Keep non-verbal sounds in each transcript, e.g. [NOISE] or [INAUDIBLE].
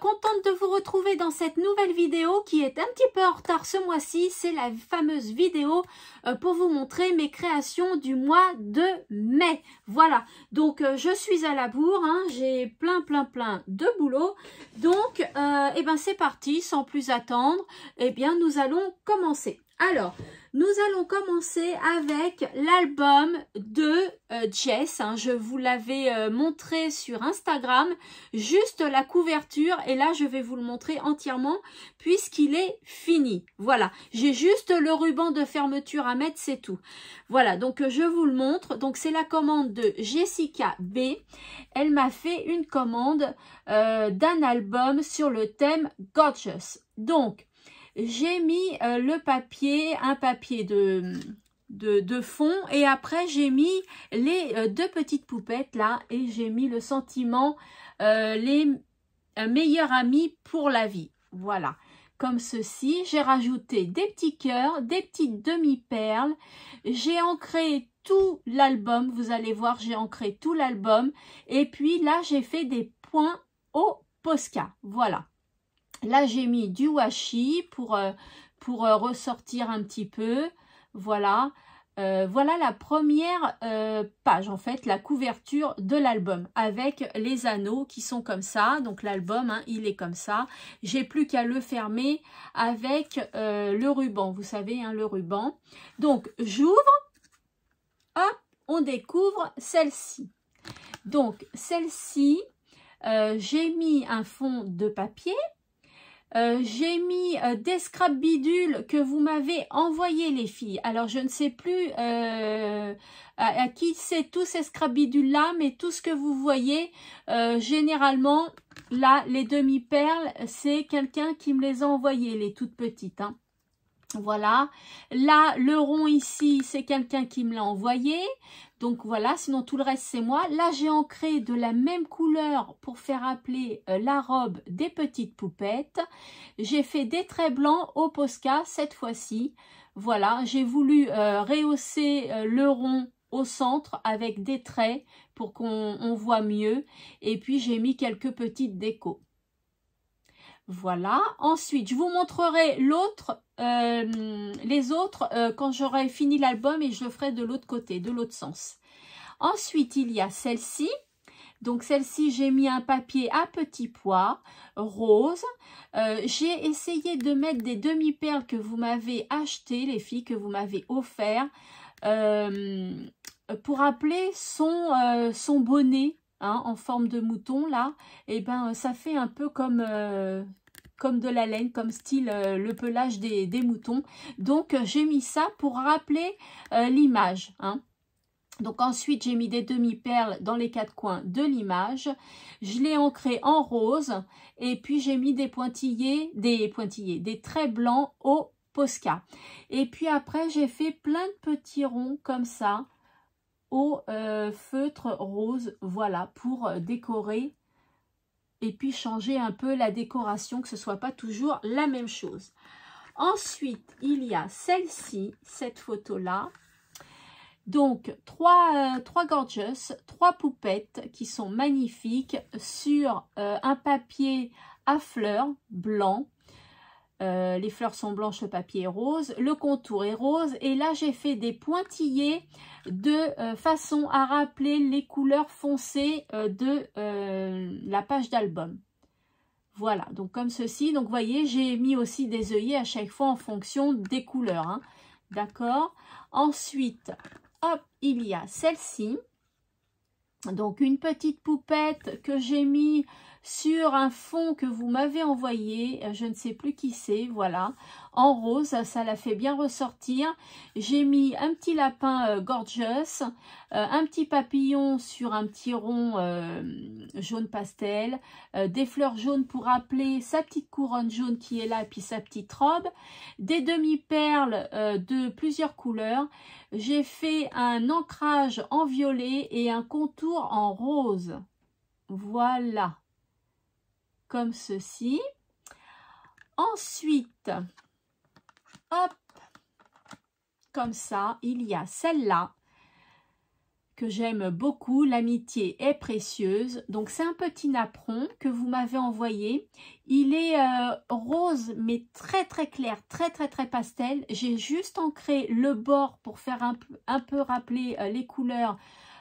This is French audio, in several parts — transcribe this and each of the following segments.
contente de vous retrouver dans cette nouvelle vidéo qui est un petit peu en retard ce mois-ci. C'est la fameuse vidéo euh, pour vous montrer mes créations du mois de mai. Voilà, donc euh, je suis à la bourre, hein. j'ai plein plein plein de boulot. Donc, euh, eh ben c'est parti, sans plus attendre, eh bien nous allons commencer. Alors, nous allons commencer avec l'album de euh, Jess. Hein, je vous l'avais euh, montré sur Instagram, juste la couverture. Et là, je vais vous le montrer entièrement puisqu'il est fini. Voilà, j'ai juste le ruban de fermeture à mettre, c'est tout. Voilà, donc euh, je vous le montre. Donc, c'est la commande de Jessica B. Elle m'a fait une commande d'un album sur le thème Gorgeous. Donc, j'ai mis euh, le papier, un papier de, de, fond et après j'ai mis les euh, deux petites poupettes là et j'ai mis le sentiment euh, les meilleurs amis pour la vie. Voilà, comme ceci, j'ai rajouté des petits cœurs, des petites demi-perles, j'ai ancré tout l'album, vous allez voir j'ai ancré tout l'album et puis là j'ai fait des points au Posca, voilà. Là, j'ai mis du washi pour, euh, euh, ressortir un petit peu. Voilà. Euh, voilà la première page, en fait, la couverture de l'album avec les anneaux qui sont comme ça. Donc, l'album, hein, il est comme ça. J'ai plus qu'à le fermer avec le ruban, vous savez, hein, le ruban. Donc, j'ouvre. Hop, on découvre celle-ci. Donc, celle-ci, j'ai mis un fond de papier euh, j'ai mis euh, des scrabidules que vous m'avez envoyé les filles. Alors je ne sais plus euh, à, qui c'est tous ces scrabidules là, mais tout ce que vous voyez, généralement, là, les demi-perles, c'est quelqu'un qui me les a envoyées, les toutes petites. Hein. Voilà, là le rond ici c'est quelqu'un qui me l'a envoyé, donc voilà, sinon tout le reste c'est moi. Là j'ai ancré de la même couleur pour faire appeler euh, la robe des petites poupettes. J'ai fait des traits blancs au Posca cette fois-ci. Voilà, j'ai voulu euh, rehausser euh, le rond au centre avec des traits pour qu'on voit mieux. Et puis j'ai mis quelques petites décos. Voilà. Ensuite, je vous montrerai l'autre, euh, les autres euh, quand j'aurai fini l'album et je le ferai de l'autre côté, de l'autre sens. Ensuite, il y a celle-ci. Donc celle-ci, j'ai mis un papier à petits pois, rose. Euh, j'ai essayé de mettre des demi-perles que vous m'avez achetées, les filles, que vous m'avez offert, pour appeler son, son bonnet. Hein, en forme de mouton là, et eh ben euh, ça fait un peu comme, euh, comme de la laine, comme style euh, le pelage des, moutons. Donc j'ai mis ça pour rappeler l'image. Hein. Donc ensuite, j'ai mis des demi-perles dans les quatre coins de l'image. Je l'ai ancré en rose et puis j'ai mis des pointillés, des pointillés, des traits blancs au Posca. Et puis après, j'ai fait plein de petits ronds comme ça au euh, feutre rose, voilà, pour euh, décorer et puis changer un peu la décoration, que ce soit pas toujours la même chose. Ensuite, il y a celle-ci, cette photo-là. Donc, trois, euh, trois gorgeous, trois poupettes qui sont magnifiques sur un papier à fleurs blanc. Euh, les fleurs sont blanches, le papier est rose, le contour est rose. Et là, j'ai fait des pointillés de euh, façon à rappeler les couleurs foncées euh, de la page d'album. Voilà, donc comme ceci. Donc, vous voyez, j'ai mis aussi des œillets à chaque fois en fonction des couleurs. Hein. D'accord Ensuite, hop, il y a celle-ci. Donc, une petite poupette que j'ai mis sur un fond que vous m'avez envoyé, euh, je ne sais plus qui c'est, voilà, en rose, ça la fait bien ressortir. J'ai mis un petit lapin euh, gorgeous, euh, un petit papillon sur un petit rond jaune pastel, des fleurs jaunes pour rappeler sa petite couronne jaune qui est là, puis sa petite robe, des demi-perles de plusieurs couleurs. J'ai fait un ancrage en violet et un contour en rose. Voilà comme ceci. Ensuite, hop, comme ça, il y a celle-là que j'aime beaucoup, l'amitié est précieuse. Donc c'est un petit napperon que vous m'avez envoyé. Il est euh, rose mais très très clair, très très très pastel. J'ai juste ancré le bord pour faire un, un peu rappeler euh, les couleurs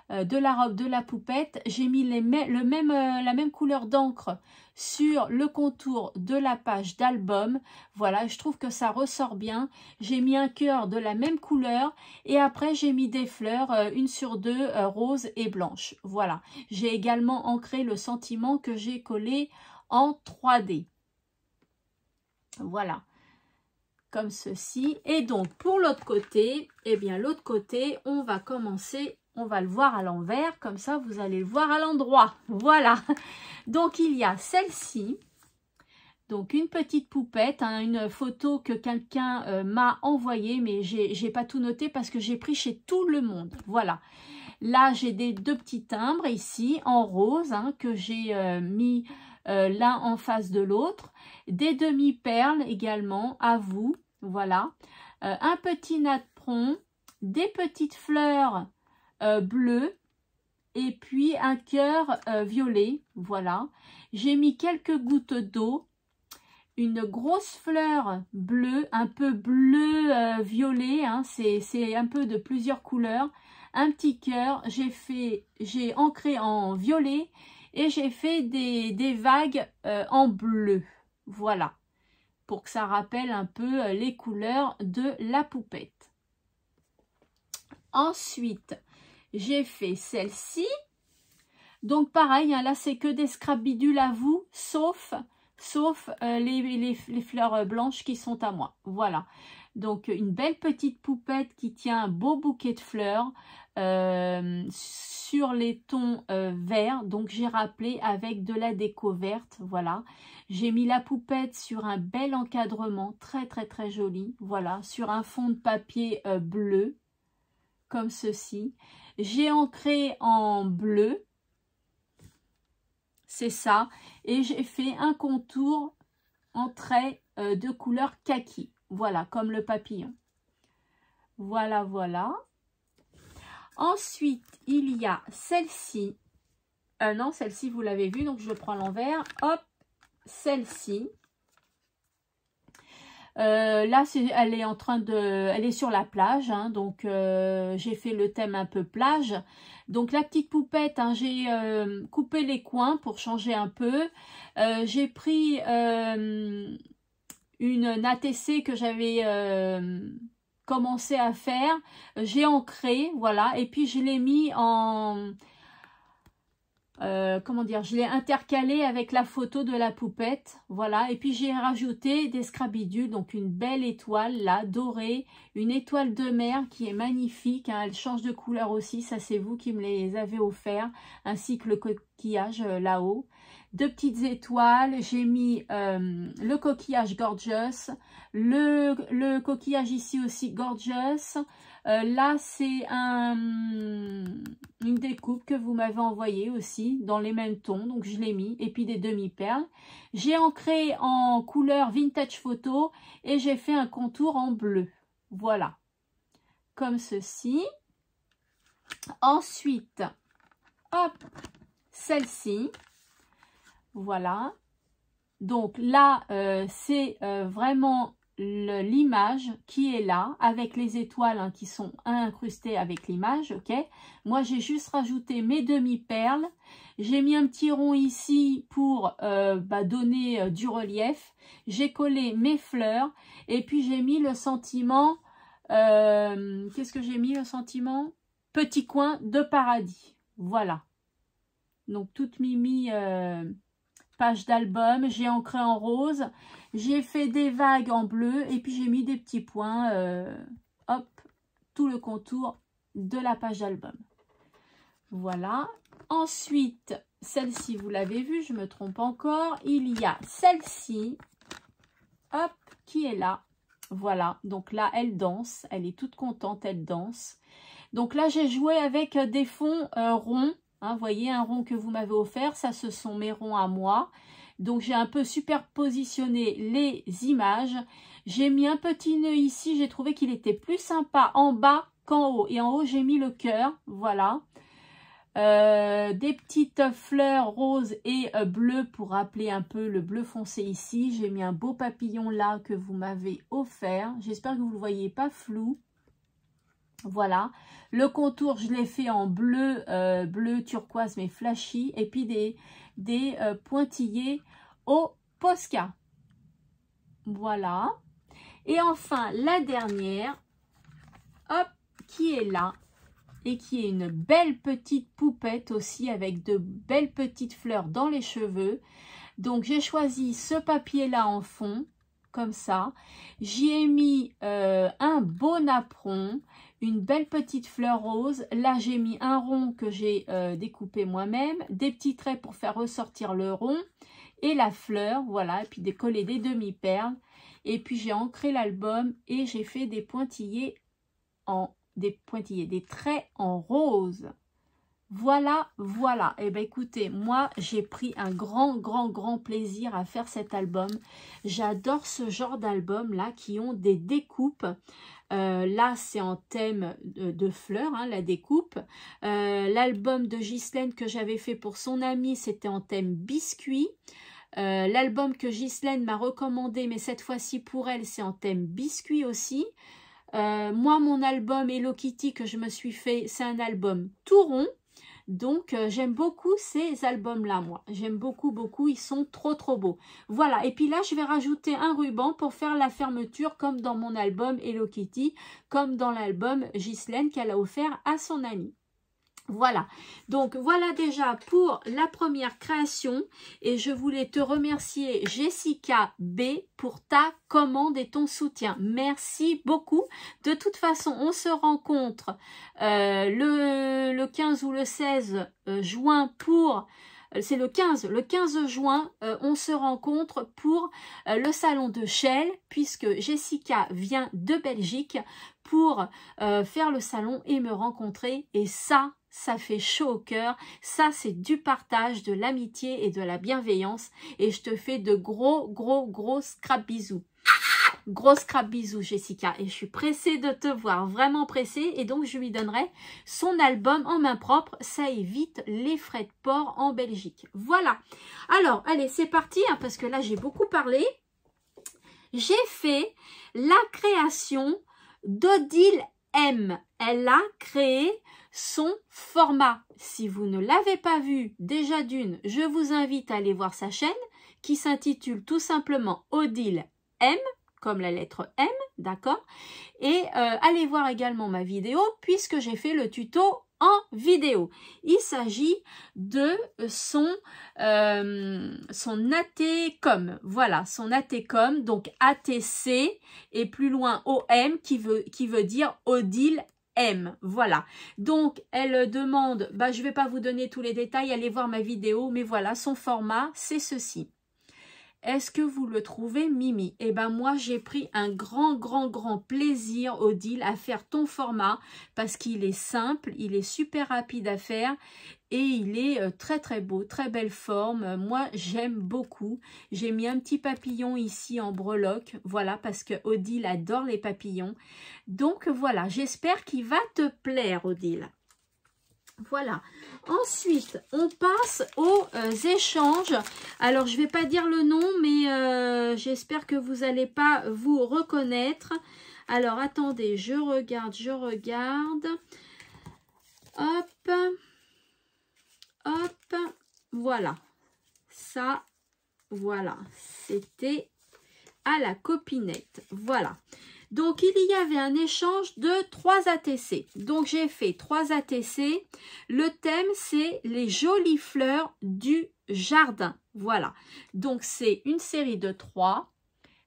euh, de la robe, de la poupette. J'ai mis le même, euh, la même couleur d'encre sur le contour de la page d'album. Voilà, je trouve que ça ressort bien. J'ai mis un cœur de la même couleur et après j'ai mis des fleurs, euh, une sur deux, rose et blanche. Voilà, j'ai également ancré le sentiment que j'ai collé en 3D. Voilà comme ceci. Et donc, pour l'autre côté, eh bien, l'autre côté, on va commencer on va le voir à l'envers, comme ça vous allez le voir à l'endroit. Voilà. Donc il y a celle-ci, donc une petite poupette, hein, une photo que quelqu'un euh, m'a envoyée, mais j'ai pas tout noté parce que j'ai pris chez tout le monde. Voilà. Là j'ai des deux petits timbres ici en rose hein, que j'ai euh, mis euh, l'un en face de l'autre. Des demi-perles également à vous. Voilà. un petit napperon, des petites fleurs euh, bleu et puis un cœur euh, violet, voilà. J'ai mis quelques gouttes d'eau, une grosse fleur bleue, un peu bleu euh, violet, hein, c'est un peu de plusieurs couleurs, un petit cœur, j'ai fait, j'ai ancré en violet et j'ai fait des, des vagues en bleu, voilà, pour que ça rappelle un peu les couleurs de la poupette. Ensuite, j'ai fait celle-ci. Donc pareil, hein, là c'est que des scrabidules à vous, sauf, sauf euh, les, fleurs blanches qui sont à moi. Voilà, donc une belle petite poupette qui tient un beau bouquet de fleurs euh, sur les tons euh, verts. Donc j'ai rappelé avec de la déco verte, voilà. J'ai mis la poupette sur un bel encadrement, très très très joli, voilà, sur un fond de papier bleu, comme ceci. J'ai ancré en bleu, c'est ça, et j'ai fait un contour en trait euh, de couleur kaki, voilà, comme le papillon. Voilà, voilà. Ensuite, il y a celle-ci. Euh, non, celle-ci, vous l'avez vu, donc je prends l'envers. Hop, celle-ci. Euh, là, elle est en train de, elle est sur la plage, hein, donc euh, j'ai fait le thème un peu plage. Donc la petite poupette, hein, j'ai euh, coupé les coins pour changer un peu. j'ai pris une, ATC que j'avais commencé à faire. J'ai ancré, voilà, et puis je l'ai mis en euh, comment dire, je l'ai intercalé avec la photo de la poupette, voilà, et puis j'ai rajouté des scrabidules, donc une belle étoile là, dorée, une étoile de mer qui est magnifique, hein, elle change de couleur aussi, ça c'est vous qui me les avez offerts ainsi que le coquillage euh, là-haut, deux petites étoiles, j'ai mis euh, le coquillage Gorgeous, le, coquillage ici aussi Gorgeous, euh, là c'est une découpe que vous m'avez envoyée aussi dans les mêmes tons, donc je l'ai mis, et puis des demi-perles. J'ai ancré en couleur Vintage Photo et j'ai fait un contour en bleu, voilà, comme ceci. Ensuite, hop, celle-ci, voilà. Donc là, euh, c'est euh, vraiment l'image qui est là, avec les étoiles hein, qui sont incrustées avec l'image, ok Moi, j'ai juste rajouté mes demi-perles. J'ai mis un petit rond ici pour euh, bah, donner du relief. J'ai collé mes fleurs et puis j'ai mis le sentiment... Qu'est-ce que j'ai mis le sentiment Petit coin de paradis. Voilà. Donc, toute Mimi page d'album, j'ai ancré en rose, j'ai fait des vagues en bleu et puis j'ai mis des petits points, euh, hop, tout le contour de la page d'album. Voilà. Ensuite, celle-ci, vous l'avez vu je me trompe encore. Il y a celle-ci, hop, qui est là. Voilà, donc là, elle danse, elle est toute contente, elle danse. Donc là, j'ai joué avec euh, des fonds euh, ronds Hein, vous voyez, un rond que vous m'avez offert, ça ce sont mes ronds à moi. Donc j'ai un peu superpositionné les images. J'ai mis un petit nœud ici, j'ai trouvé qu'il était plus sympa en bas qu'en haut. Et en haut, j'ai mis le cœur, voilà. Euh, des petites fleurs roses et euh, bleues pour rappeler un peu le bleu foncé ici. J'ai mis un beau papillon là que vous m'avez offert. J'espère que vous ne le voyez pas flou. Voilà. Le contour, je l'ai fait en bleu, euh, bleu turquoise, mais flashy. Et puis des, euh, pointillés au Posca. Voilà. Et enfin, la dernière, hop, qui est là. Et qui est une belle petite poupette aussi, avec de belles petites fleurs dans les cheveux. Donc, j'ai choisi ce papier-là en fond, comme ça. J'y ai mis euh, un bon apron une belle petite fleur rose. Là, j'ai mis un rond que j'ai euh, découpé moi-même, des petits traits pour faire ressortir le rond et la fleur, voilà, et puis décoller des demi-perles. Et puis, j'ai ancré l'album et j'ai fait des pointillés en des pointillés, des traits en rose. Voilà, voilà. Eh bien, écoutez, moi, j'ai pris un grand, grand, grand plaisir à faire cet album. J'adore ce genre d'albums-là qui ont des découpes. Euh, là, c'est en thème de, fleurs, hein, la découpe. Euh, l'album de Ghislaine que j'avais fait pour son amie, c'était en thème biscuit. Euh, l'album que Ghislaine m'a recommandé, mais cette fois-ci pour elle, c'est en thème biscuit aussi. moi, mon album Hello Kitty que je me suis fait, c'est un album tout rond. Donc, euh, j'aime beaucoup ces albums-là, moi. J'aime beaucoup, beaucoup. Ils sont trop, trop beaux. Voilà. Et puis là, je vais rajouter un ruban pour faire la fermeture comme dans mon album Hello Kitty, comme dans l'album Ghislaine qu'elle a offert à son amie. Voilà, donc voilà déjà pour la première création et je voulais te remercier Jessica B pour ta commande et ton soutien. Merci beaucoup. De toute façon, on se rencontre euh, le, le, 15 ou le 16 euh, juin pour euh, c'est le 15, le 15 juin, on se rencontre pour le salon de Shell, puisque Jessica vient de Belgique pour faire le salon et me rencontrer. Et ça, ça fait chaud au cœur, ça c'est du partage, de l'amitié et de la bienveillance et je te fais de gros gros gros scrap bisous. Gros scrap bisous Jessica et je suis pressée de te voir, vraiment pressée et donc je lui donnerai son album en main propre, ça évite les frais de port en Belgique. Voilà, alors allez c'est parti hein, parce que là j'ai beaucoup parlé. J'ai fait la création d'Odile M. Elle a créé son format. Si vous ne l'avez pas vu déjà d'une, je vous invite à aller voir sa chaîne qui s'intitule tout simplement Odile M, comme la lettre M, d'accord Et euh, allez voir également ma vidéo puisque j'ai fait le tuto en vidéo. Il s'agit de son, euh, ATCOM. Voilà, son ATCOM, donc ATC et plus loin OM qui veut, qui veut dire Odile voilà. Donc, elle euh, demande, bah, je vais pas vous donner tous les détails, allez voir ma vidéo, mais voilà, son format, c'est ceci. Est-ce que vous le trouvez, Mimi Eh ben moi, j'ai pris un grand, grand, grand plaisir, Odile, à faire ton format parce qu'il est simple, il est super rapide à faire et il est euh, très très beau, très belle forme. Euh, moi, j'aime beaucoup. J'ai mis un petit papillon ici en breloque, voilà, parce que Odile adore les papillons. Donc voilà, j'espère qu'il va te plaire, Odile. Voilà. Ensuite, on passe aux euh, échanges. Alors, je ne vais pas dire le nom, mais j'espère que vous n'allez pas vous reconnaître. Alors, attendez, je regarde, je regarde. Hop. Hop, voilà. Ça, voilà. C'était à la copinette. Voilà. Donc, il y avait un échange de trois ATC. Donc, j'ai fait trois ATC. Le thème, c'est les jolies fleurs du jardin. Voilà. Donc, c'est une série de trois.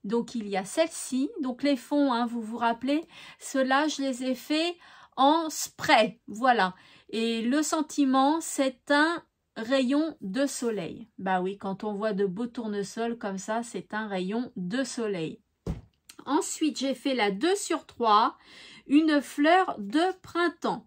Donc, il y a celle-ci. Donc, les fonds, hein, vous vous rappelez, Cela, je les ai faits en spray. Voilà. Et le sentiment, c'est un rayon de soleil. Bah oui, quand on voit de beaux tournesols comme ça, c'est un rayon de soleil. Ensuite, j'ai fait la 2 sur 3, une fleur de printemps.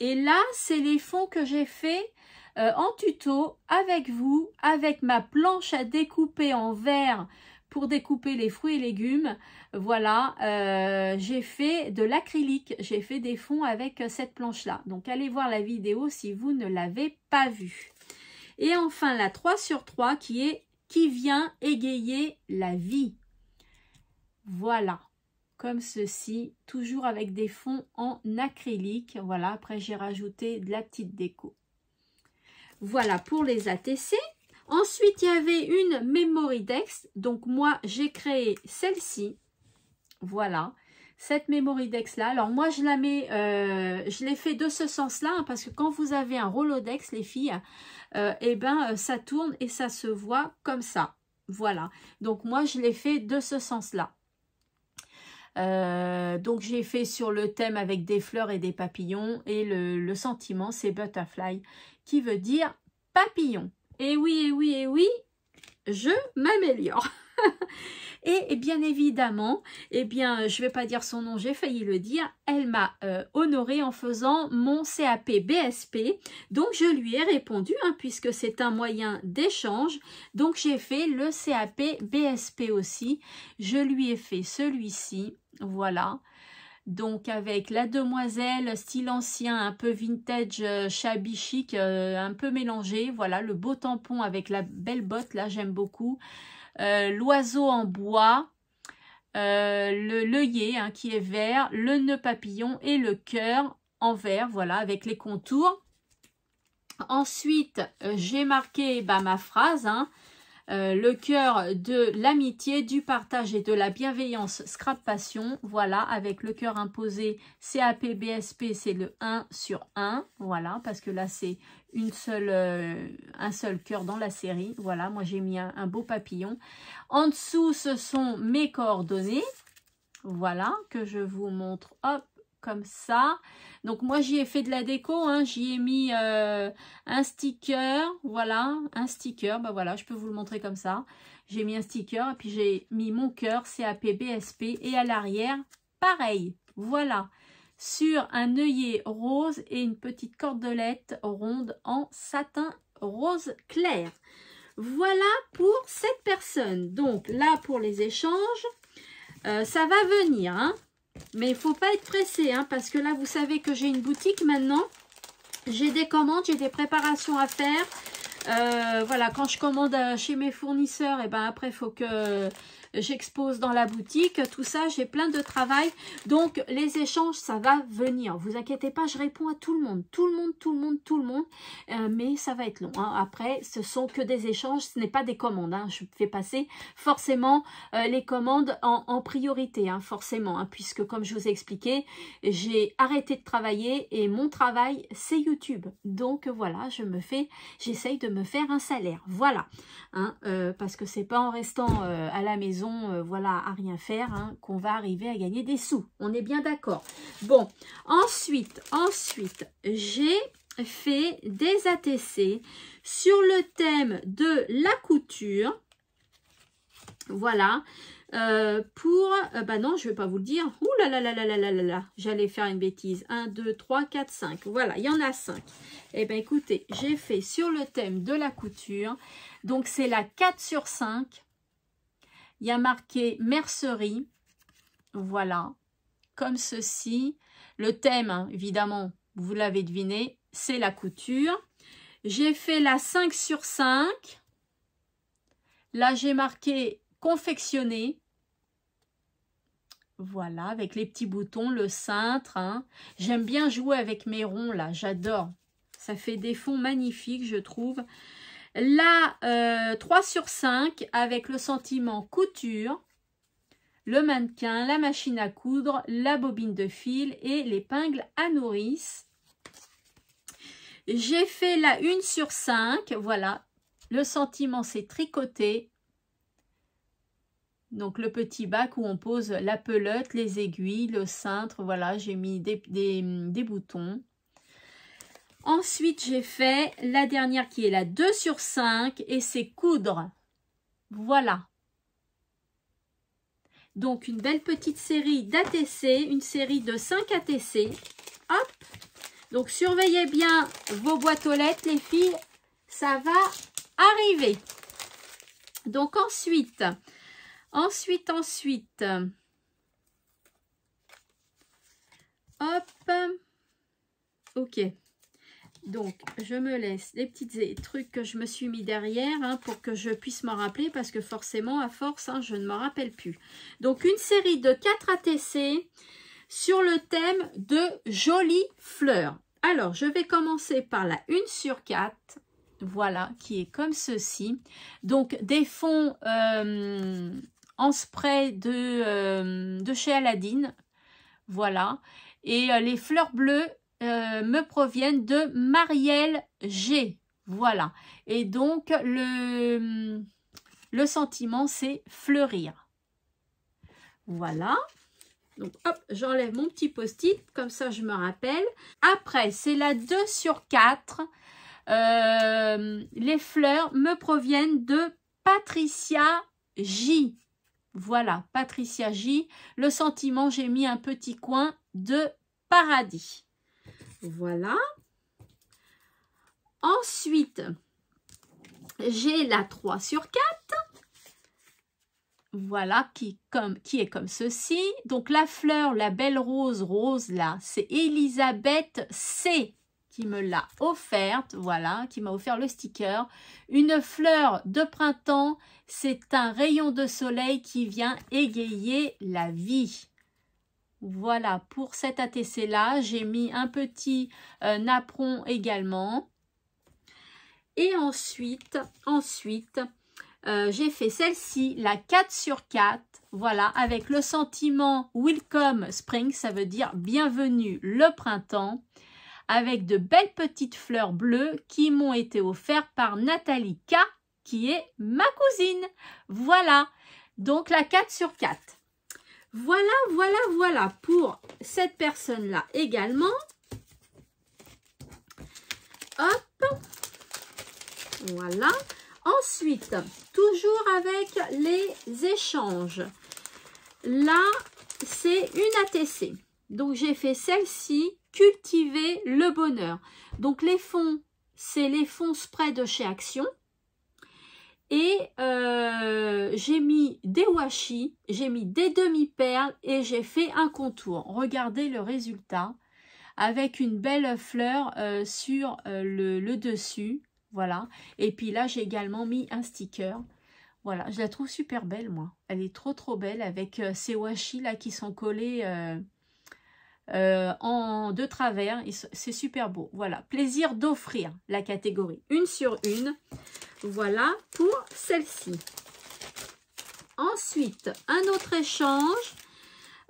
Et là, c'est les fonds que j'ai fait euh, en tuto avec vous, avec ma planche à découper en verre pour découper les fruits et légumes. Voilà, euh, j'ai fait de l'acrylique, j'ai fait des fonds avec euh, cette planche-là. Donc allez voir la vidéo si vous ne l'avez pas vue. Et enfin la 3 sur 3 qui est qui vient égayer la vie. Voilà, comme ceci, toujours avec des fonds en acrylique. Voilà, après j'ai rajouté de la petite déco. Voilà pour les ATC. Ensuite, il y avait une memory dex. Donc, moi, j'ai créé celle-ci. Voilà, cette memory dex-là. Alors, moi, je la mets, euh, je l'ai fait de ce sens-là, hein, parce que quand vous avez un Rolodex, les filles, euh, eh ben, euh, ça tourne et ça se voit comme ça. Voilà. Donc, moi, je l'ai fait de ce sens-là. donc j'ai fait sur le thème avec des fleurs et des papillons et le sentiment c'est butterfly qui veut dire papillon. Et oui, et oui, et oui, je m'améliore. [LAUGHS] et bien évidemment, eh bien, je ne vais pas dire son nom, j'ai failli le dire, elle m'a euh, honoré en faisant mon CAP BSP. Donc, je lui ai répondu, hein, puisque c'est un moyen d'échange. Donc, j'ai fait le CAP BSP aussi. Je lui ai fait celui-ci, voilà donc avec la demoiselle, style ancien, un peu vintage, euh, shabby euh, un peu mélangé. Voilà, le beau tampon avec la belle botte, là j'aime beaucoup. Euh, L'oiseau en bois, le l'œillet hein, qui est vert, le nœud papillon et le cœur en vert, voilà, avec les contours. Ensuite, j'ai marqué bah, ma phrase, hein, euh, le cœur de l'amitié, du partage et de la bienveillance, scrap passion, voilà, avec le cœur imposé CAPBSP, c'est le 1 sur 1, voilà, parce que là c'est une seule, euh, un seul cœur dans la série, voilà, moi j'ai mis un, un beau papillon. En dessous, ce sont mes coordonnées, voilà, que je vous montre, hop, comme ça. Donc moi j'y ai fait de la déco, hein. j'y ai mis euh, un sticker, voilà, un sticker, ben voilà, je peux vous le montrer comme ça. J'ai mis un sticker et puis j'ai mis mon cœur CAP BSP et à l'arrière, pareil, voilà, sur un œillet rose et une petite cordelette ronde en satin rose clair. Voilà pour cette personne. Donc là pour les échanges, euh, ça va venir, hein. Mais il ne faut pas être pressé, hein, parce que là, vous savez que j'ai une boutique maintenant. J'ai des commandes, j'ai des préparations à faire. Euh, voilà, quand je commande euh, chez mes fournisseurs, et eh ben après, il faut que j'expose dans la boutique. Tout ça, j'ai plein de travail. Donc, les échanges, ça va venir. Vous inquiétez pas, je réponds à tout le monde. Tout le monde, tout le monde, tout le monde. Euh, mais ça va être long. Hein. Après, ce sont que des échanges. Ce n'est pas des commandes. Hein. Je fais passer forcément les commandes en, priorité. Hein, forcément. puisque, comme je vous ai expliqué, j'ai arrêté de travailler. Et mon travail, c'est YouTube. Donc, voilà, je me fais... J'essaye de me faire un salaire. Voilà, hein, euh, parce que c'est pas en restant euh, à la maison, euh, voilà, à rien faire, hein, qu'on va arriver à gagner des sous. On est bien d'accord. Bon, ensuite, ensuite, j'ai fait des ATC sur le thème de la couture. Voilà, euh, pour, euh, bah non, je ne vais pas vous le dire. Ouh là là là là là là là là, j'allais faire une bêtise. 1, 2, 3, 4, 5. Voilà, il y en a 5. Eh bien, écoutez, j'ai fait sur le thème de la couture. Donc, c'est la 4 sur 5. Il y a marqué mercerie. Voilà, comme ceci. Le thème, hein, évidemment, vous l'avez deviné, c'est la couture. J'ai fait la 5 sur 5. Là, j'ai marqué confectionner. Voilà, avec les petits boutons, le cintre. Hein. J'aime bien jouer avec mes ronds, là. J'adore. Ça fait des fonds magnifiques, je trouve. Là, 3 euh, sur 5 avec le sentiment couture, le mannequin, la machine à coudre, la bobine de fil et l'épingle à nourrice. J'ai fait la 1 sur 5. Voilà, le sentiment c'est tricoté, donc le petit bac où on pose la pelote, les aiguilles, le cintre, voilà, j'ai mis des, des, boutons. Ensuite, j'ai fait la dernière qui est la 2 sur 5 et c'est coudre. Voilà. Donc une belle petite série d'ATC, une série de 5 ATC. Hop Donc surveillez bien vos boîtes aux lettres, les filles, ça va arriver. Donc ensuite, Ensuite, ensuite, hop, ok. Donc, je me laisse les petits trucs que je me suis mis derrière hein, pour que je puisse m'en rappeler parce que forcément, à force, hein, je ne m'en rappelle plus. Donc, une série de 4 ATC sur le thème de jolies fleurs. Alors, je vais commencer par la 1 sur 4, voilà, qui est comme ceci. Donc, des fonds... Euh, en spray de, euh, de chez Aladine Voilà. Et euh, les fleurs bleues euh, me proviennent de Marielle G. Voilà. Et donc, le, le sentiment, c'est fleurir. Voilà. Donc, hop, j'enlève mon petit post-it. Comme ça, je me rappelle. Après, c'est la 2 sur 4. les fleurs me proviennent de Patricia J. Voilà, Patricia J. Le sentiment, j'ai mis un petit coin de paradis. Voilà. Ensuite, j'ai la 3 sur 4. Voilà, qui, comme, qui est comme ceci. Donc, la fleur, la belle rose, rose là, c'est Elisabeth C qui me l'a offerte, voilà, qui m'a offert le sticker. Une fleur de printemps, c'est un rayon de soleil qui vient égayer la vie. Voilà, pour cet ATC-là, j'ai mis un petit euh, napperon également. Et ensuite, ensuite euh, j'ai fait celle-ci, la 4 sur 4. Voilà, avec le sentiment Welcome Spring, ça veut dire bienvenue le printemps avec de belles petites fleurs bleues qui m'ont été offertes par Nathalie K, qui est ma cousine. Voilà, donc la 4 sur 4. Voilà, voilà, voilà pour cette personne-là également. Hop, voilà. Ensuite, toujours avec les échanges. Là, c'est une ATC. Donc, j'ai fait celle-ci cultiver le bonheur. Donc les fonds, c'est les fonds spray de chez Action. Et euh, j'ai mis des washi, j'ai mis des demi-perles et j'ai fait un contour. Regardez le résultat avec une belle fleur euh, sur euh, le, le, dessus. Voilà. Et puis là, j'ai également mis un sticker. Voilà, je la trouve super belle, moi. Elle est trop, trop belle avec ces washi là qui sont collés euh, en de travers. C'est super beau. Voilà, plaisir d'offrir la catégorie. Une sur une. Voilà pour celle-ci. Ensuite, un autre échange.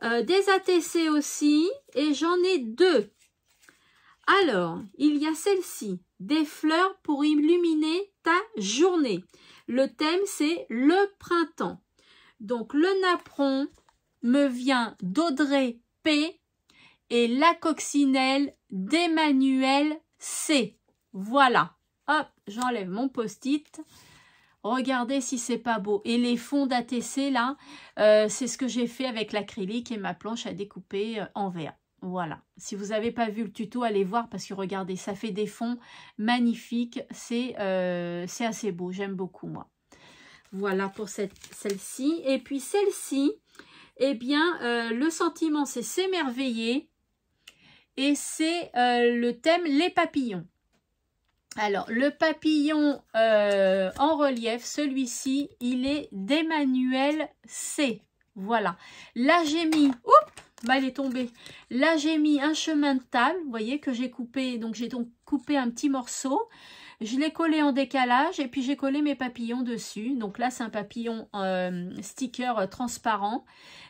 Euh, des ATC aussi. Et j'en ai deux. Alors, il y a celle-ci. Des fleurs pour illuminer ta journée. Le thème, c'est le printemps. Donc, le napperon me vient d'Audrey P et la coccinelle d'Emmanuel C. Voilà. Hop, j'enlève mon post-it. Regardez si c'est pas beau. Et les fonds d'ATC, là, euh, c'est ce que j'ai fait avec l'acrylique et ma planche à découper euh, en verre. Voilà. Si vous n'avez pas vu le tuto, allez voir parce que regardez, ça fait des fonds magnifiques. C'est euh, assez beau. J'aime beaucoup, moi. Voilà pour celle-ci. Et puis celle-ci, eh bien, le sentiment, c'est s'émerveiller et c'est euh, le thème les papillons. Alors, le papillon euh, en relief, celui-ci, il est d'Emmanuel C. Voilà. Là, j'ai mis... Oups bah, elle est tombé. Là, j'ai mis un chemin de table, vous voyez, que j'ai coupé. Donc, j'ai donc coupé un petit morceau. Je l'ai collé en décalage et puis j'ai collé mes papillons dessus. Donc là, c'est un papillon euh, sticker euh, transparent.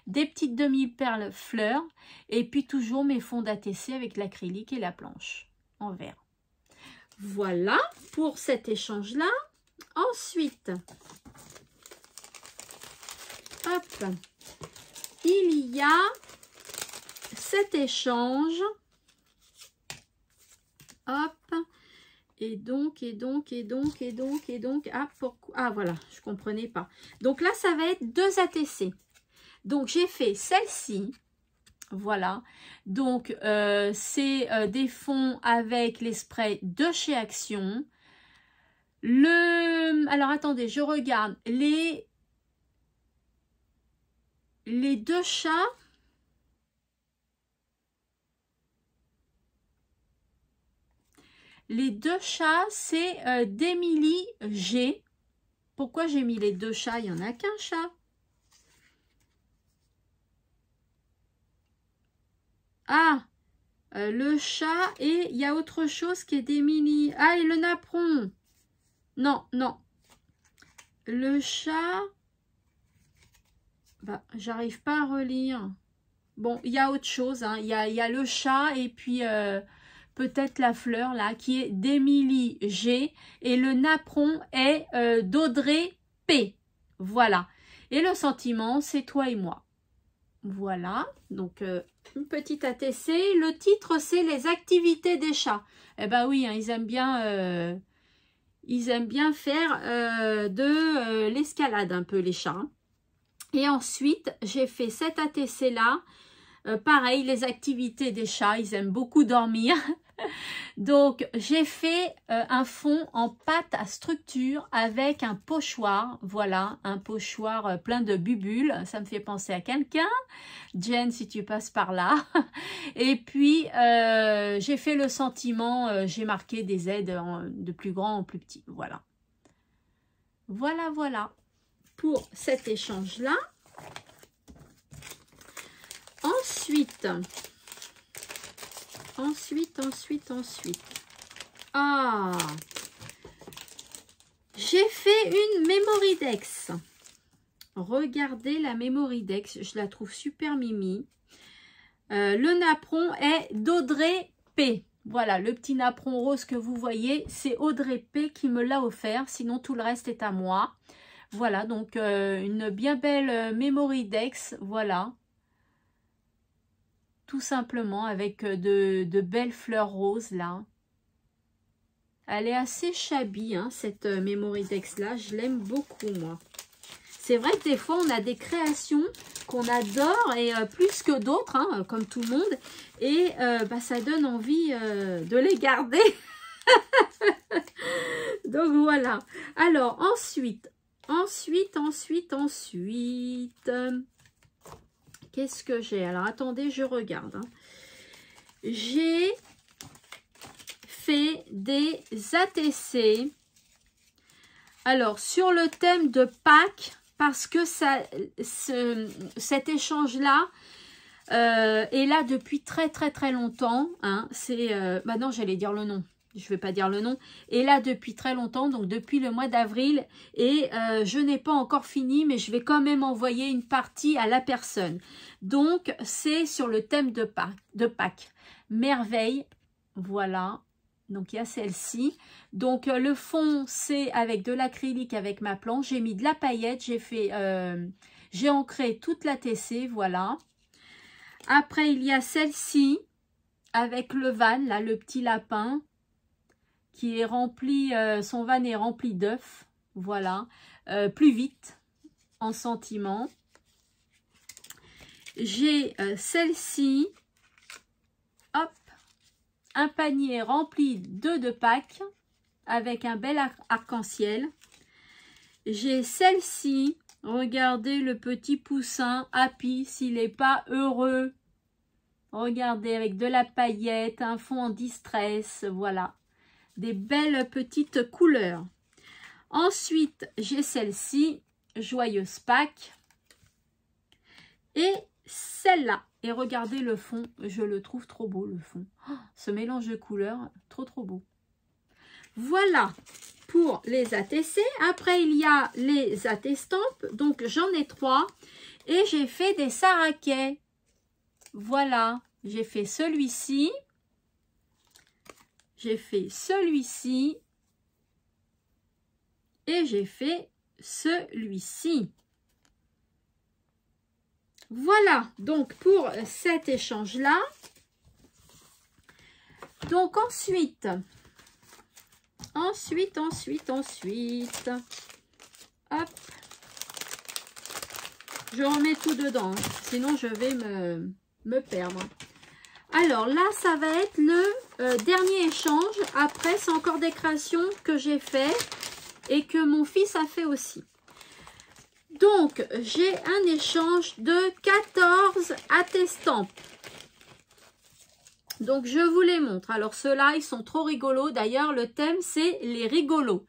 Des petites demi-perles fleurs. Et puis toujours mes fonds d'ATC avec l'acrylique et la planche en verre. Voilà pour cet échange-là. Ensuite, hop, il y a cet échange. Hop, et donc, et donc, et donc, et donc, et donc, ah, pourquoi Ah, voilà, je ne comprenais pas. Donc là, ça va être deux ATC. Donc, j'ai fait celle-ci, voilà. Donc, euh, c'est euh, des fonds avec les sprays de chez Action. Le... Alors, attendez, je regarde. Les, les deux chats Les deux chats, c'est euh, d'Emily G. Pourquoi j'ai mis les deux chats Il n'y en a qu'un chat. Ah, euh, le chat et il y a autre chose qui est d'Emily. Ah, et le napperon. Non, non. Le chat... Bah, j'arrive pas à relire. Bon, il y a autre chose. Hein. Il y, a, y, a, le chat et puis... Euh, peut-être la fleur là, qui est d'Emilie G. Et le napperon est euh, d'Audrey P. Voilà. Et le sentiment, c'est toi et moi. Voilà, donc euh, une petite ATC. Le titre, c'est les activités des chats. Eh ben oui, hein, ils aiment bien... Euh, ils aiment bien faire de l'escalade un peu les chats. Hein. Et ensuite, j'ai fait cette ATC là. pareil, les activités des chats, ils aiment beaucoup dormir. [LAUGHS] Donc, j'ai fait euh, un fond en pâte à structure avec un pochoir. Voilà, un pochoir euh, plein de bubules, Ça me fait penser à quelqu'un. Jen, si tu passes par là. [LAUGHS] Et puis, euh, j'ai fait le sentiment. j'ai marqué des aides de plus grand en plus petit. Voilà. Voilà, voilà. Pour cet échange-là. Ensuite... Ensuite, ensuite, ensuite. Ah J'ai fait une memory dex. Regardez la memory dex. Je la trouve super mimi. Euh, le napperon est d'Audrey P. Voilà, le petit napperon rose que vous voyez, c'est Audrey P qui me l'a offert. Sinon, tout le reste est à moi. Voilà, donc euh, une bien belle euh, memory dex. Voilà, tout simplement, avec euh, de, belles fleurs roses, là. Elle est assez chabie, hein, cette euh, Memory Dex-là. Je l'aime beaucoup, moi. C'est vrai que des fois, on a des créations qu'on adore et euh, plus que d'autres, hein, comme tout le monde. Et bah, ça donne envie de les garder. [LAUGHS] Donc voilà. Alors ensuite, ensuite, ensuite, ensuite. Qu'est-ce que j'ai Alors, attendez, je regarde. Hein. J'ai fait des ATC. Alors, sur le thème de Pâques, parce que ça, ce, cet échange-là euh, est là depuis très, très, très longtemps. Hein. C'est, euh, j'allais dire le nom je ne vais pas dire le nom, Et là depuis très longtemps, donc depuis le mois d'avril, et euh, je n'ai pas encore fini, mais je vais quand même envoyer une partie à la personne. Donc, c'est sur le thème de, Pâques. Merveille, voilà, donc il y a celle-ci. Donc euh, le fond, c'est avec de l'acrylique, avec ma planche, j'ai mis de la paillette, j'ai fait, euh, j'ai ancré toute la TC, voilà. Après, il y a celle-ci, avec le van, là, le petit lapin, qui est rempli, euh, son van est rempli d'œufs, voilà, euh, plus vite en sentiment. J'ai euh, celle-ci, hop, un panier rempli d'œufs de Pâques avec un bel arc-en-ciel. J'ai celle-ci, regardez le petit poussin happy s'il n'est pas heureux. Regardez avec de la paillette, un fond en distress, voilà des belles petites couleurs. Ensuite, j'ai celle-ci, Joyeuse Pâques. Et celle-là. Et regardez le fond, je le trouve trop beau le fond. Oh, ce mélange de couleurs, trop trop beau. Voilà pour les ATC. Après, il y a les at Donc, j'en ai trois. Et j'ai fait des saraquets. Voilà, j'ai fait celui-ci j'ai fait celui-ci et j'ai fait celui-ci. Voilà, donc pour cet échange-là. Donc ensuite, ensuite, ensuite, ensuite, hop, je remets tout dedans, hein. sinon je vais me, me perdre. Alors là, ça va être le euh, dernier échange. Après, c'est encore des créations que j'ai fait et que mon fils a fait aussi. Donc, j'ai un échange de 14 attestants. Donc, je vous les montre. Alors, ceux-là, ils sont trop rigolos. D'ailleurs, le thème, c'est les rigolos.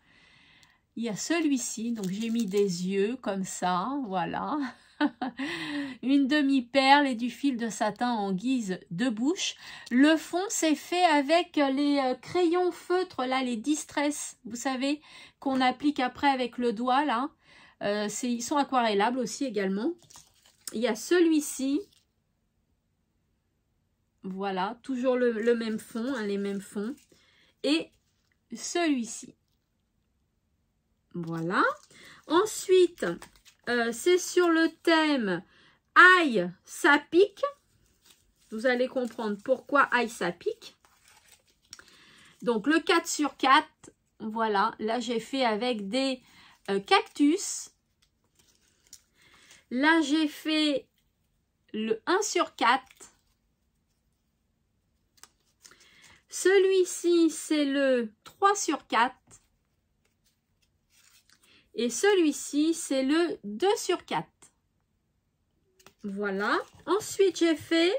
Il y a celui-ci. Donc, j'ai mis des yeux comme ça. Voilà. [LAUGHS] une demi-perle et du fil de satin en guise de bouche. Le fond, c'est fait avec euh, les euh, crayons feutres, là, les distress vous savez, qu'on applique après avec le doigt, là. Euh, ils sont aquarellables aussi également. Il y a celui-ci. Voilà, toujours le, même fond, hein, les mêmes fonds. Et celui-ci. Voilà. Ensuite, euh, c'est sur le thème Aïe, ça pique. Vous allez comprendre pourquoi Aïe, ça pique. Donc, le 4 sur 4, voilà. Là, j'ai fait avec des euh, cactus. Là, j'ai fait le 1 sur 4. Celui-ci, c'est le 3 sur 4. Et celui-ci, c'est le 2 sur 4. Voilà. Ensuite, j'ai fait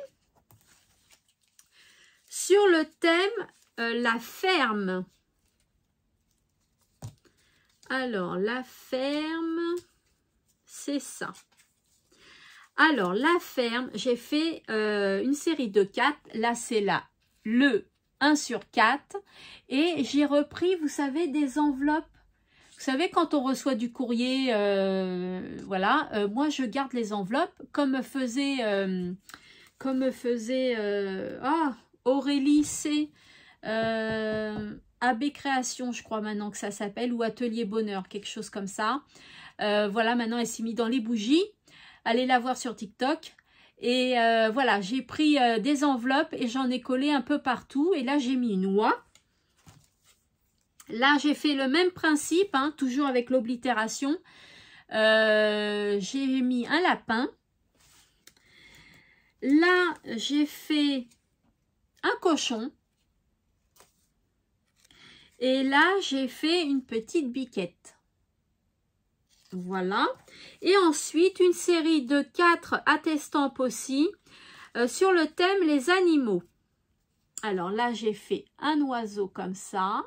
sur le thème euh, la ferme. Alors, la ferme, c'est ça. Alors, la ferme, j'ai fait euh, une série de 4. Là, c'est là, le 1 sur 4. Et j'ai repris, vous savez, des enveloppes vous savez, quand on reçoit du courrier, euh, voilà, euh, moi je garde les enveloppes, comme faisait, euh, comme faisait ah, Aurélie C. AB Création, je crois maintenant que ça s'appelle, ou Atelier Bonheur, quelque chose comme ça. voilà, maintenant elle s'est mise dans les bougies. Allez la voir sur TikTok. Et voilà, j'ai pris des enveloppes et j'en ai collé un peu partout. Et là, j'ai mis une oie Là, j'ai fait le même principe, hein, toujours avec l'oblitération. Euh, j'ai mis un lapin. Là, j'ai fait un cochon. Et là, j'ai fait une petite biquette. Voilà. Et ensuite, une série de quatre attestants aussi euh, sur le thème les animaux. Alors là, j'ai fait un oiseau comme ça.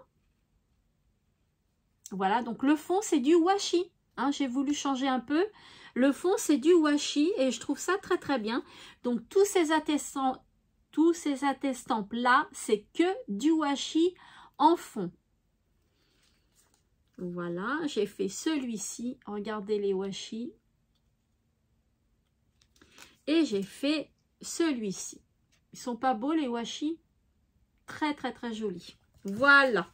Voilà, donc le fond, c'est du washi. Hein, j'ai voulu changer un peu. Le fond, c'est du washi et je trouve ça très très bien. Donc tous ces attestants, tous ces attestants là, c'est que du washi en fond. Voilà, j'ai fait celui-ci. Regardez les washi. Et j'ai fait celui-ci. Ils sont pas beaux les washi Très très très jolis. Voilà.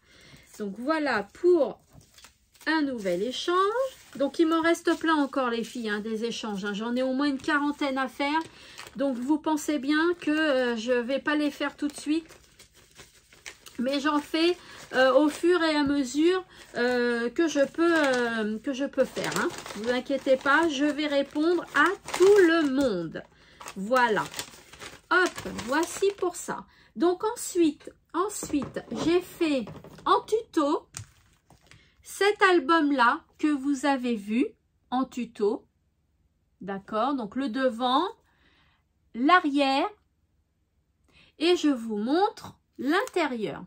Donc voilà pour un nouvel échange. Donc, il m'en reste plein encore, les filles, hein, des échanges. Hein. J'en ai au moins une quarantaine à faire. Donc, vous pensez bien que euh, je vais pas les faire tout de suite. Mais j'en fais euh, au fur et à mesure euh, que, je peux, que je peux faire. Hein. vous inquiétez pas, je vais répondre à tout le monde. Voilà. Hop, voici pour ça. Donc, ensuite, ensuite j'ai fait en tuto cet album-là que vous avez vu en tuto, d'accord Donc le devant, l'arrière et je vous montre l'intérieur.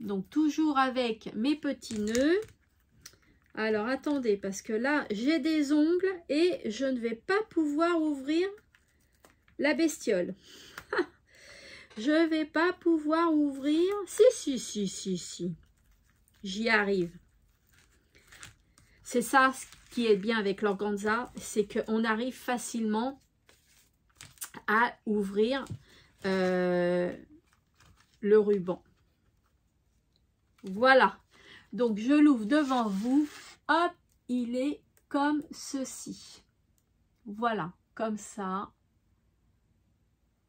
Donc toujours avec mes petits nœuds. Alors attendez parce que là j'ai des ongles et je ne vais pas pouvoir ouvrir la bestiole. [LAUGHS] je vais pas pouvoir ouvrir. Si, si, si, si, si. J'y arrive. C'est ça ce qui est bien avec l'organza, c'est qu'on arrive facilement à ouvrir euh, le ruban. Voilà. Donc, je l'ouvre devant vous. Hop, il est comme ceci. Voilà, comme ça.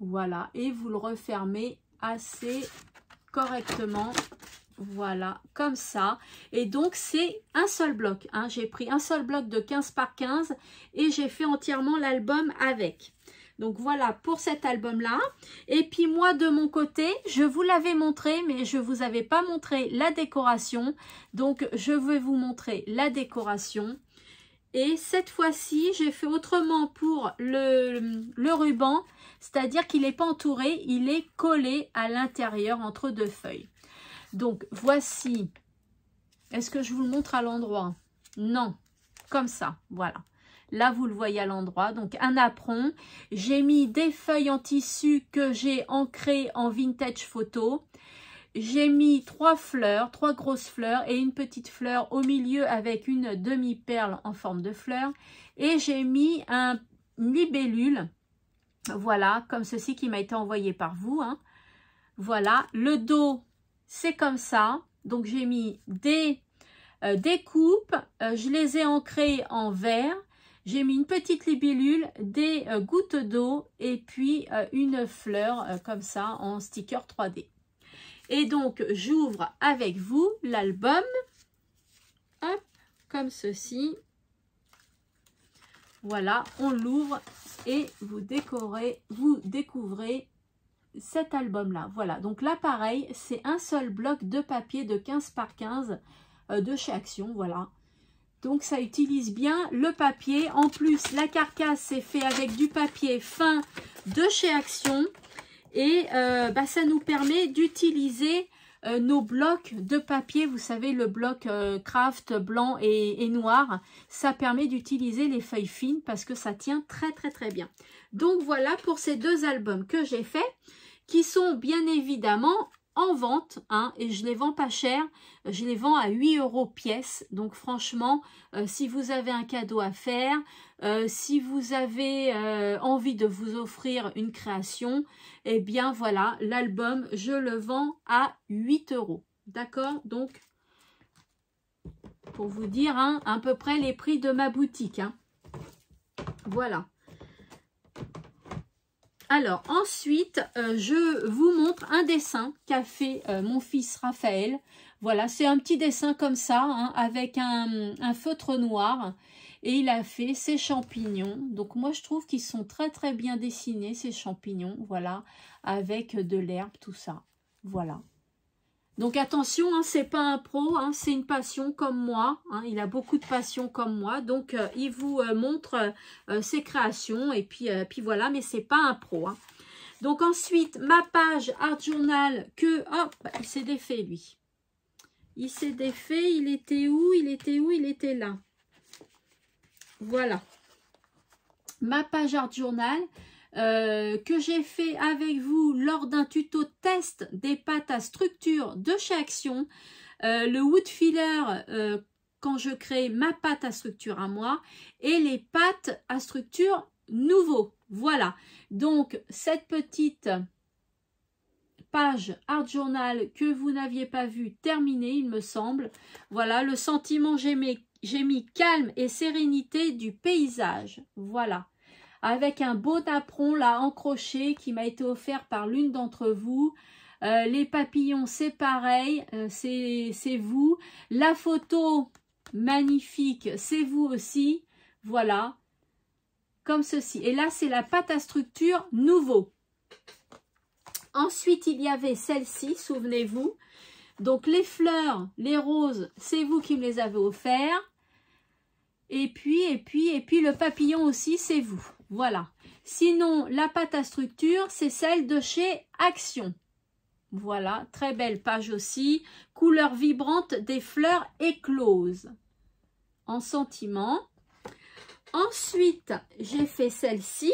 Voilà, et vous le refermez assez correctement voilà, comme ça. Et donc, c'est un seul bloc. Hein. J'ai pris un seul bloc de 15 par 15 et j'ai fait entièrement l'album avec. Donc voilà pour cet album-là. Et puis moi, de mon côté, je vous l'avais montré, mais je ne vous avais pas montré la décoration. Donc je vais vous montrer la décoration. Et cette fois-ci, j'ai fait autrement pour le, le ruban, c'est-à-dire qu'il n'est pas entouré, il est collé à l'intérieur entre deux feuilles. Donc, voici. Est-ce que je vous le montre à l'endroit Non, comme ça, voilà. Là, vous le voyez à l'endroit. Donc, un apron. J'ai mis des feuilles en tissu que j'ai ancrées en vintage photo. J'ai mis trois fleurs, trois grosses fleurs et une petite fleur au milieu avec une demi-perle en forme de fleur. Et j'ai mis un libellule, voilà, comme ceci qui m'a été envoyé par vous. Hein. Voilà, le dos c'est comme ça. Donc j'ai mis des, euh, découpes, euh, je les ai ancrées en vert. J'ai mis une petite libellule, des euh, gouttes d'eau et puis une fleur comme ça en sticker 3D. Et donc j'ouvre avec vous l'album. comme ceci. Voilà, on l'ouvre et vous décorez, vous découvrez cet album-là. Voilà, donc là, pareil, c'est un seul bloc de papier de 15 par 15 euh, de chez Action, voilà. Donc ça utilise bien le papier. En plus, la carcasse, est fait avec du papier fin de chez Action. Et euh, bah, ça nous permet d'utiliser euh, nos blocs de papier, vous savez, le bloc craft blanc et noir, ça permet d'utiliser les feuilles fines parce que ça tient très très très bien. Donc voilà pour ces deux albums que j'ai faits qui sont bien évidemment en vente hein, et je les vends pas cher, je les vends à 8 euros pièce. Donc franchement, euh, si vous avez un cadeau à faire, euh, si vous avez euh, envie de vous offrir une création, eh bien voilà, l'album, je le vends à 8 euros. D'accord Donc, pour vous dire hein, à peu près les prix de ma boutique. Hein. Voilà. Alors ensuite, euh, je vous montre un dessin qu'a fait euh, mon fils Raphaël. Voilà, c'est un petit dessin comme ça, hein, avec un, un, feutre noir. Et il a fait ses champignons. Donc moi, je trouve qu'ils sont très très bien dessinés, ces champignons. Voilà, avec de l'herbe, tout ça. Voilà. Donc attention, ce hein, c'est pas un pro, hein, c'est une passion comme moi. Hein. il a beaucoup de passion comme moi, donc euh, il vous euh, montre euh, ses créations et puis, puis voilà, mais c'est pas un pro. Donc ensuite, ma page Art Journal que... Hop, oh, bah, il s'est défait lui. Il s'est défait, il était où Il était où Il était là. Voilà. Ma page Art Journal euh, que j'ai fait avec vous lors d'un tuto test des pâtes à structure de chez Action. Euh, le wood filler euh, quand je crée ma pâte à structure à moi et les pâtes à structure nouveau. Voilà, donc cette petite page Art Journal que vous n'aviez pas vue terminée, il me semble. Voilà, le sentiment j'ai mis calme et sérénité du paysage. Voilà avec un beau napperon là encroché qui m'a été offert par l'une d'entre vous. Euh, les papillons, c'est pareil, euh, c'est vous. La photo, magnifique, c'est vous aussi. Voilà, comme ceci. Et là, c'est la pâte à structure nouveau. Ensuite, il y avait celle-ci, souvenez-vous. Donc, les fleurs, les roses, c'est vous qui me les avez offerts. Et puis, et puis, et puis, le papillon aussi, c'est vous. Voilà. Sinon, la pâte à structure, c'est celle de chez Action. Voilà, très belle page aussi. Couleur vibrante des fleurs écloses. En sentiment. Ensuite, j'ai fait celle-ci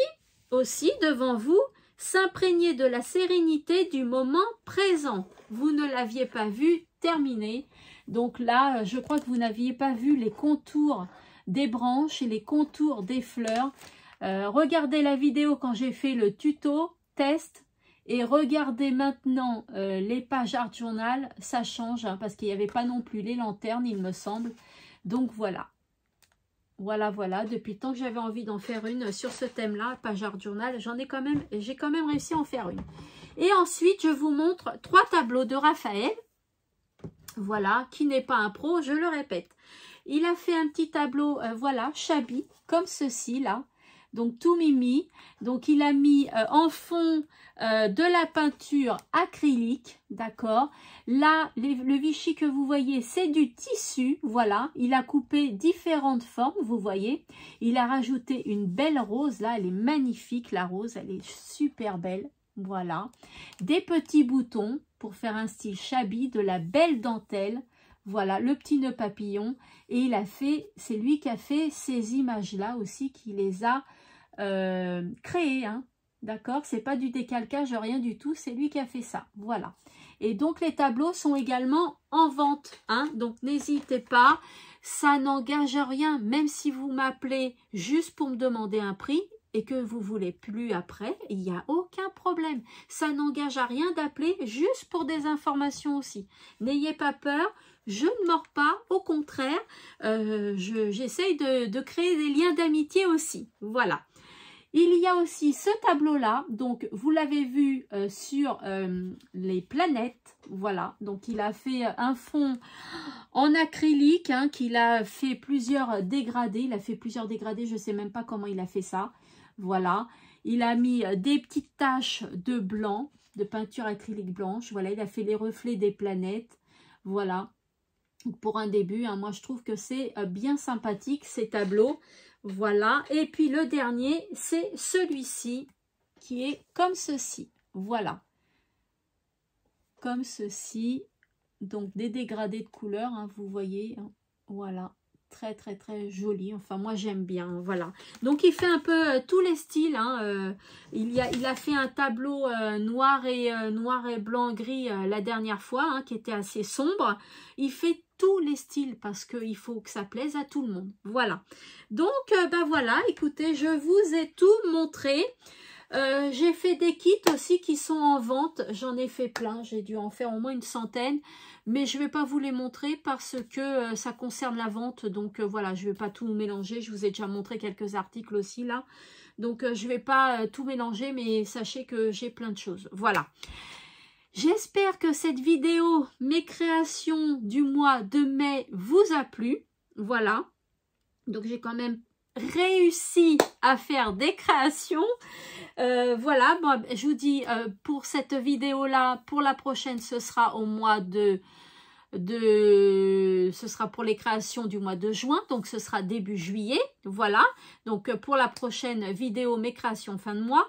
aussi devant vous. S'imprégner de la sérénité du moment présent. Vous ne l'aviez pas vue, terminée. Donc là, je crois que vous n'aviez pas vu les contours des branches et les contours des fleurs. Euh, regardez la vidéo quand j'ai fait le tuto test et regardez maintenant euh, les pages art journal, ça change hein, parce qu'il n'y avait pas non plus les lanternes il me semble. Donc voilà, voilà voilà, depuis tant que j'avais envie d'en faire une sur ce thème là, page art journal, j'en ai quand même, j'ai quand même réussi à en faire une. Et ensuite je vous montre trois tableaux de Raphaël, voilà, qui n'est pas un pro, je le répète. Il a fait un petit tableau, euh, voilà, chabi, comme ceci là, donc tout mimi. Donc il a mis euh, en fond euh, de la peinture acrylique, d'accord Là, le Vichy que vous voyez, c'est du tissu, voilà. Il a coupé différentes formes, vous voyez. Il a rajouté une belle rose, là, elle est magnifique, la rose, elle est super belle, voilà. Des petits boutons pour faire un style chabi, de la belle dentelle, voilà, le petit nœud papillon. Et il a fait, c'est lui qui a fait ces images-là aussi, qui les a euh, créé, hein. D'accord C'est pas du décalcage, rien du tout. C'est lui qui a fait ça. Voilà. Et donc, les tableaux sont également en vente. Hein. donc, n'hésitez pas. Ça n'engage rien, même si vous m'appelez juste pour me demander un prix et que vous voulez plus après, il n'y a aucun problème. Ça n'engage à rien d'appeler juste pour des informations aussi. N'ayez pas peur, je ne mords pas, au contraire, euh, j'essaye de créer des liens d'amitié aussi. Voilà. Il y a aussi ce tableau-là, donc vous l'avez vu euh, sur euh, les planètes, voilà. Donc il a fait euh, un fond en acrylique, hein, qu'il a fait plusieurs dégradés, il a fait plusieurs dégradés, je ne sais même pas comment il a fait ça, voilà. Il a mis des petites taches de blanc, de peinture acrylique blanche, voilà, il a fait les reflets des planètes, voilà. pour un début, hein. moi je trouve que c'est bien sympathique ces tableaux. Voilà. Et puis le dernier, c'est celui-ci qui est comme ceci. Voilà. Comme ceci. Donc des dégradés de couleurs, hein, vous voyez. Hein. Voilà. Très très très joli. Enfin moi j'aime bien. Voilà. Donc il fait un peu euh, tous les styles. Hein, euh, il, y a, il a fait un tableau euh, noir, et, noir et blanc gris la dernière fois qui était assez sombre. Il fait tous les styles parce qu'il faut que ça plaise à tout le monde. Voilà. Donc, euh, ben voilà, écoutez, je vous ai tout montré. Euh, j'ai fait des kits aussi qui sont en vente. J'en ai fait plein. J'ai dû en faire au moins une centaine. Mais je ne vais pas vous les montrer parce que euh, ça concerne la vente. Donc voilà, je ne vais pas tout mélanger. Je vous ai déjà montré quelques articles aussi là. Donc je ne vais pas tout mélanger. Mais sachez que j'ai plein de choses. Voilà. J'espère que cette vidéo, mes créations du mois de mai, vous a plu. Voilà. Donc, j'ai quand même réussi à faire des créations. Euh, voilà, bon, je vous dis, euh, pour cette vidéo-là, pour la prochaine, ce sera au mois de de, ce sera pour les créations du mois de juin, donc ce sera début juillet, voilà, donc euh, pour la prochaine vidéo, mes créations fin de mois,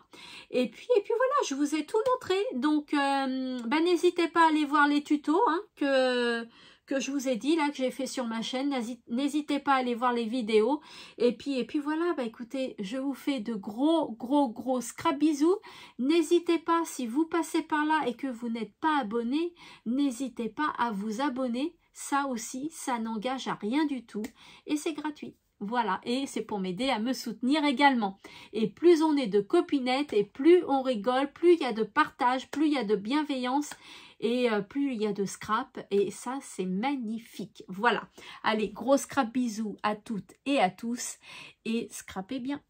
et puis, et puis voilà, je vous ai tout montré, donc euh, ben, n'hésitez pas à aller voir les tutos, hein, que que je vous ai dit, là, que j'ai fait sur ma chaîne. N'hésitez pas à aller voir les vidéos. Et puis, et puis voilà, bah écoutez, je vous fais de gros, gros, gros scrap bisous. N'hésitez pas, si vous passez par là et que vous n'êtes pas abonné, n'hésitez pas à vous abonner. Ça aussi, ça n'engage à rien du tout et c'est gratuit. Voilà, et c'est pour m'aider à me soutenir également. Et plus on est de copinettes et plus on rigole, plus il y a de partage, plus il y a de bienveillance et euh, plus il y a de scrap et ça c'est magnifique. Voilà, allez gros scrap bisous à toutes et à tous et scrapez bien.